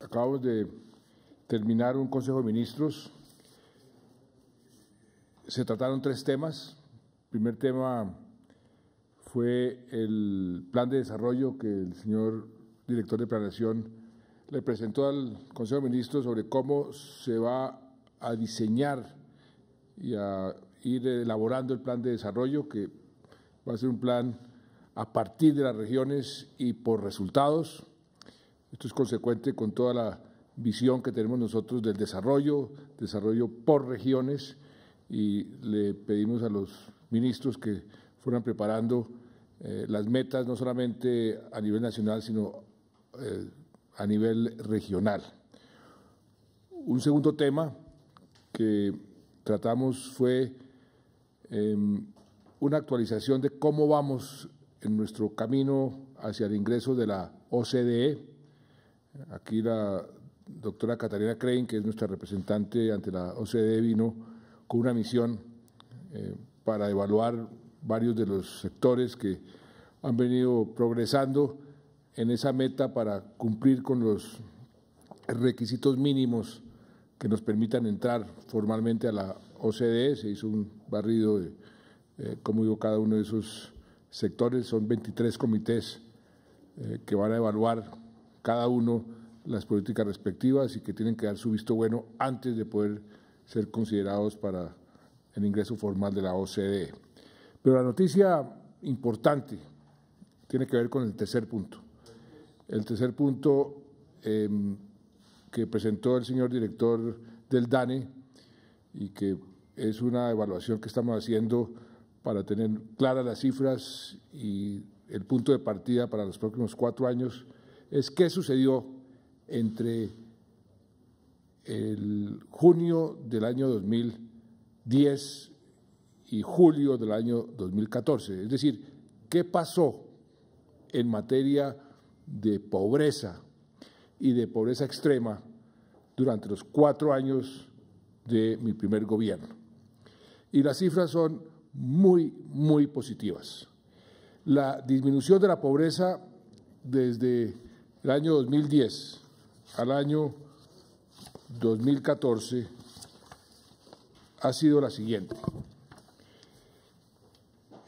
Acabamos de terminar un Consejo de Ministros. Se trataron tres temas. El primer tema fue el plan de desarrollo que el señor director de planeación le presentó al Consejo de Ministros sobre cómo se va a diseñar y a ir elaborando el plan de desarrollo que va a ser un plan a partir de las regiones y por resultados. Esto es consecuente con toda la visión que tenemos nosotros del desarrollo, desarrollo por regiones, y le pedimos a los ministros que fueran preparando eh, las metas no solamente a nivel nacional, sino eh, a nivel regional. Un segundo tema que tratamos fue em, una actualización de cómo vamos en nuestro camino hacia el ingreso de la OCDE. Aquí la doctora Catalina Crane, que es nuestra representante ante la OCDE, vino con una misión eh, para evaluar varios de los sectores que han venido progresando en esa meta para cumplir con los requisitos mínimos que nos permitan entrar formalmente a la OCDE. Se hizo un barrido de eh, como digo, cada uno de esos sectores. Son 23 comités eh, que van a evaluar cada uno las políticas respectivas y que tienen que dar su visto bueno antes de poder ser considerados para el ingreso formal de la OCDE. Pero la noticia importante tiene que ver con el tercer punto. El tercer punto em, que presentó el señor director del DANE y que es una evaluación que estamos haciendo para tener claras las cifras y el punto de partida para los próximos cuatro años es qué sucedió entre el junio del año 2010 y julio del año 2014. Es decir, qué pasó en materia de pobreza y de pobreza extrema durante los cuatro años de mi primer gobierno. Y las cifras son muy, muy positivas. La disminución de la pobreza desde el año 2010 al año 2014 ha sido la siguiente.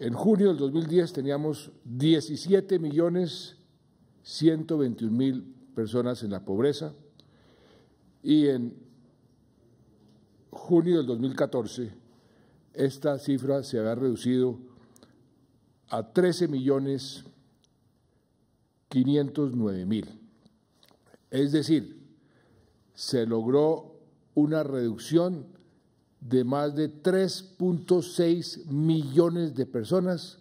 En junio del 2010 teníamos 17 millones 121 mil personas en la pobreza y en junio del 2014 esta cifra se había reducido a 13 millones 509 mil. Es decir, se logró una reducción de más de 3.6 millones de personas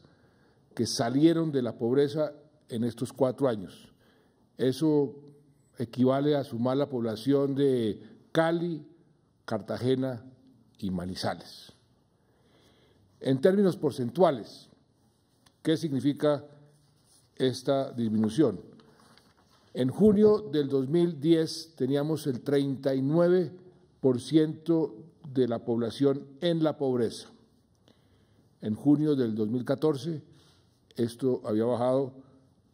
que salieron de la pobreza en estos cuatro años. Eso equivale a sumar la población de Cali, Cartagena y Manizales. En términos porcentuales, ¿qué significa esta disminución? En junio del 2010 teníamos el 39% de la población en la pobreza. En junio del 2014 esto había bajado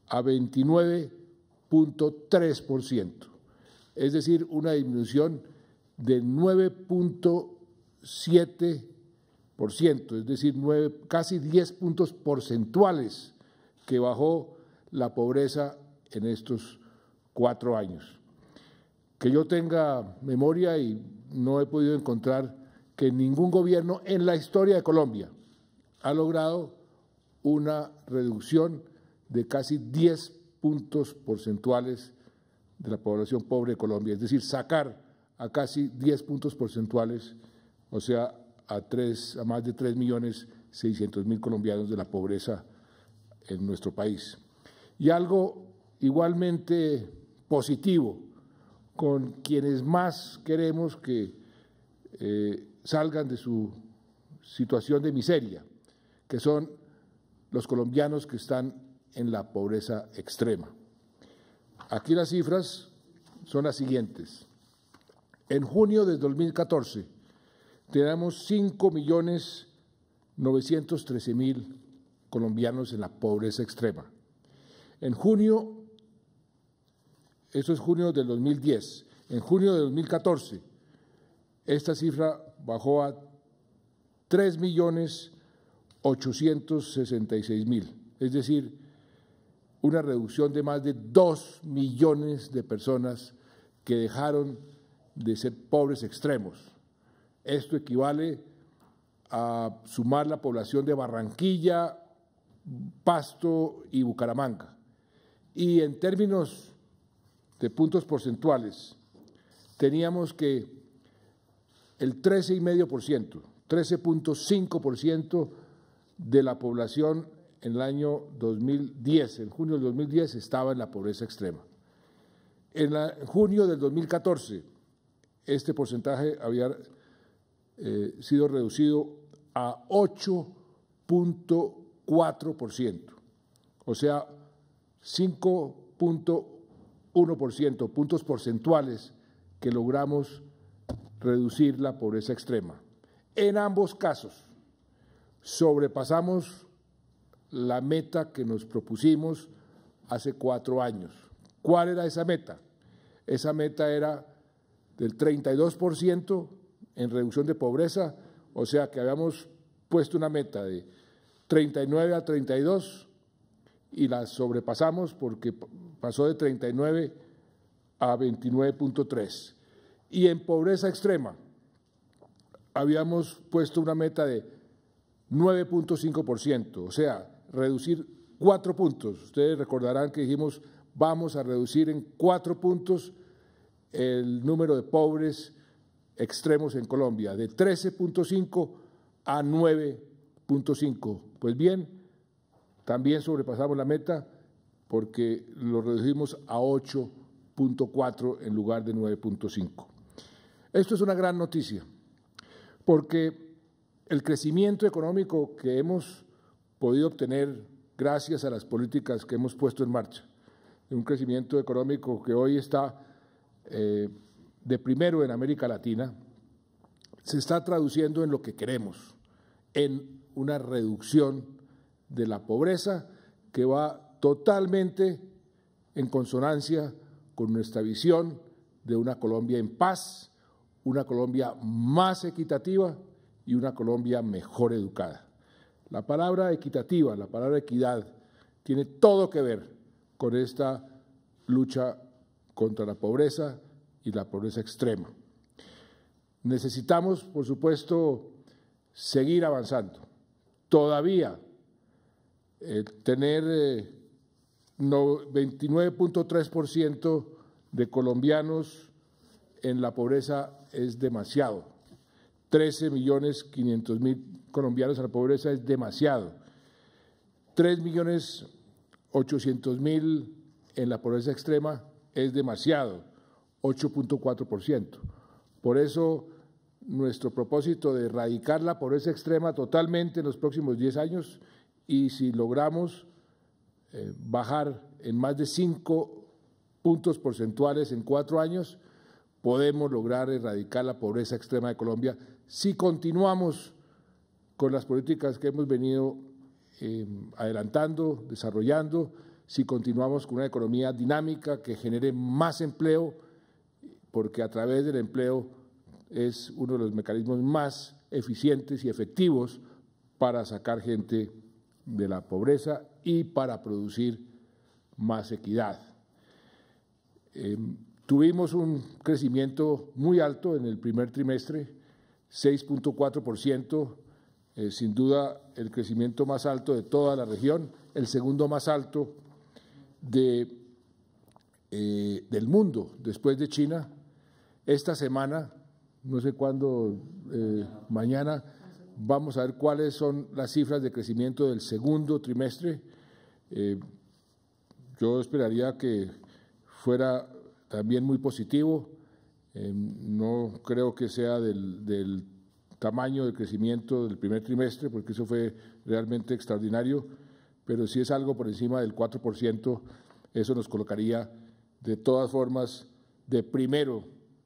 a 29.3%, es decir, una disminución de 9.7 es decir, casi 10 puntos porcentuales que bajó la pobreza en estos cuatro años. Que yo tenga memoria y no he podido encontrar que ningún gobierno en la historia de Colombia ha logrado una reducción de casi 10 puntos porcentuales de la población pobre de Colombia, es decir, sacar a casi 10 puntos porcentuales, o sea, a, a más de 3 millones mil colombianos de la pobreza en nuestro país. Y algo igualmente positivo con quienes más queremos que eh, salgan de su situación de miseria, que son los colombianos que están en la pobreza extrema. Aquí las cifras son las siguientes. En junio de 2014, tenemos 5 millones 913 mil colombianos en la pobreza extrema. En junio, eso es junio del 2010, en junio de 2014, esta cifra bajó a 3 millones 866 mil, es decir, una reducción de más de 2 millones de personas que dejaron de ser pobres extremos. Esto equivale a sumar la población de Barranquilla, Pasto y Bucaramanga. Y en términos de puntos porcentuales, teníamos que el 13,5%, 13.5% de la población en el año 2010, en junio del 2010, estaba en la pobreza extrema. En, junio del 2014, este porcentaje había eh, sido reducido a 8.4%, o sea, 5.1%, puntos porcentuales que logramos reducir la pobreza extrema. En ambos casos, sobrepasamos la meta que nos propusimos hace cuatro años. ¿Cuál era esa meta? Esa meta era del 32% en reducción de pobreza, o sea que habíamos puesto una meta de 39 a 32 y la sobrepasamos porque pasó de 39 a 29.3. Y en pobreza extrema habíamos puesto una meta de 9.5%, o sea, reducir cuatro puntos. Ustedes recordarán que dijimos, vamos a reducir en cuatro puntos el número de pobres extremos en Colombia, de 13.5 a 9.5. Pues bien, también sobrepasamos la meta porque lo redujimos a 8.4 en lugar de 9.5. Esto es una gran noticia, porque el crecimiento económico que hemos podido obtener gracias a las políticas que hemos puesto en marcha, un crecimiento económico que hoy está eh, de primero en América Latina, se está traduciendo en lo que queremos, en una reducción de la pobreza que va totalmente en consonancia con nuestra visión de una Colombia en paz, una Colombia más equitativa y una Colombia mejor educada. La palabra equitativa, la palabra equidad, tiene todo que ver con esta lucha contra la pobreza y la pobreza extrema. Necesitamos, por supuesto, seguir avanzando. Todavía eh, tener 29.3 eh, por 29.3% de colombianos en la pobreza es demasiado. 13 millones 500 mil colombianos en la pobreza es demasiado. 3 millones 800 mil en la pobreza extrema es demasiado. 8.4%. Por eso, nuestro propósito de erradicar la pobreza extrema totalmente en los próximos 10 años y si logramos eh, bajar en más de 5 puntos porcentuales en cuatro años, podemos lograr erradicar la pobreza extrema de Colombia si continuamos con las políticas que hemos venido eh, adelantando, desarrollando, si continuamos con una economía dinámica que genere más empleo, porque a través del empleo es uno de los mecanismos más eficientes y efectivos para sacar gente de la pobreza y para producir más equidad. Em, tuvimos un crecimiento muy alto en el primer trimestre, 6.4%, eh, sin duda el crecimiento más alto de toda la región, el segundo más alto eh, del mundo después de China, esta semana, no sé cuándo, eh, mañana, vamos a ver cuáles son las cifras de crecimiento del segundo trimestre. Eh, yo esperaría que fuera también muy positivo. Eh, no creo que sea del, tamaño de crecimiento del primer trimestre, porque eso fue realmente extraordinario, pero si es algo por encima del 4%, eso nos colocaría de todas formas de primero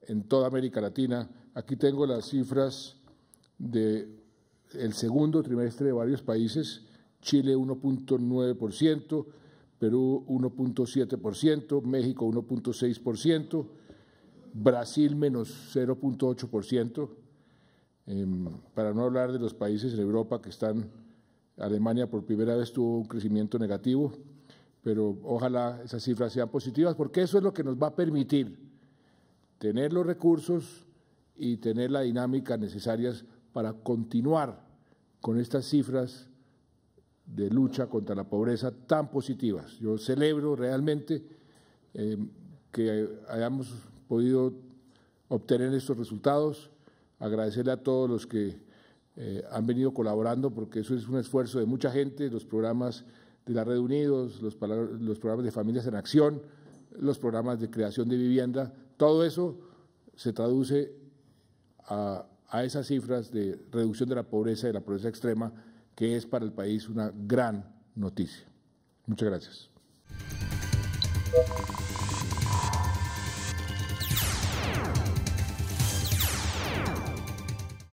en toda América Latina. Aquí tengo las cifras del segundo trimestre de varios países, Chile 1.9%, Perú 1.7%, México 1.6%, Brasil menos 0.8%, em, para no hablar de los países en Europa que están, Alemania por primera vez tuvo un crecimiento negativo, pero ojalá esas cifras sean positivas, porque eso es lo que nos va a permitir tener los recursos y tener la dinámica necesarias para continuar con estas cifras de lucha contra la pobreza tan positivas. Yo celebro realmente eh, que hayamos podido obtener estos resultados, agradecerle a todos los que eh, han venido colaborando, porque eso es un esfuerzo de mucha gente, los programas de la Red Unidos, los programas de Familias en Acción, los programas de creación de vivienda, todo eso se traduce a, esas cifras de reducción de la pobreza y de la pobreza extrema, que es para el país una gran noticia. Muchas gracias.